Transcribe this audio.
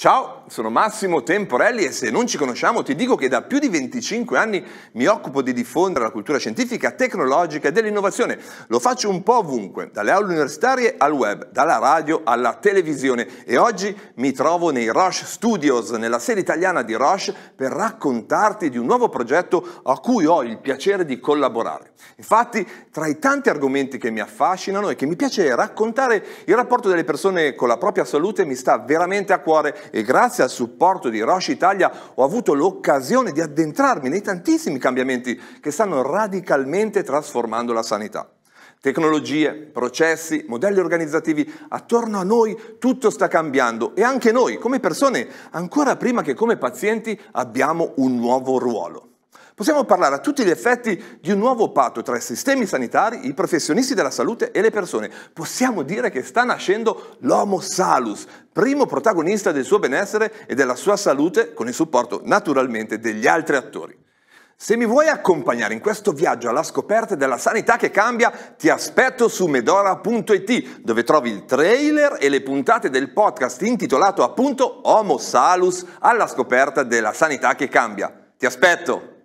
Ciao, sono Massimo Temporelli e se non ci conosciamo ti dico che da più di 25 anni mi occupo di diffondere la cultura scientifica, tecnologica e dell'innovazione. Lo faccio un po' ovunque, dalle aule universitarie al web, dalla radio alla televisione e oggi mi trovo nei Roche Studios, nella sede italiana di Roche, per raccontarti di un nuovo progetto a cui ho il piacere di collaborare. Infatti, tra i tanti argomenti che mi affascinano e che mi piace raccontare, il rapporto delle persone con la propria salute mi sta veramente a cuore e grazie al supporto di Roche Italia ho avuto l'occasione di addentrarmi nei tantissimi cambiamenti che stanno radicalmente trasformando la sanità. Tecnologie, processi, modelli organizzativi, attorno a noi tutto sta cambiando e anche noi, come persone, ancora prima che come pazienti, abbiamo un nuovo ruolo. Possiamo parlare a tutti gli effetti di un nuovo patto tra i sistemi sanitari, i professionisti della salute e le persone. Possiamo dire che sta nascendo l'Homo Salus, primo protagonista del suo benessere e della sua salute con il supporto naturalmente degli altri attori. Se mi vuoi accompagnare in questo viaggio alla scoperta della sanità che cambia, ti aspetto su medora.it, dove trovi il trailer e le puntate del podcast intitolato appunto Homo Salus alla scoperta della sanità che cambia. Ti aspetto!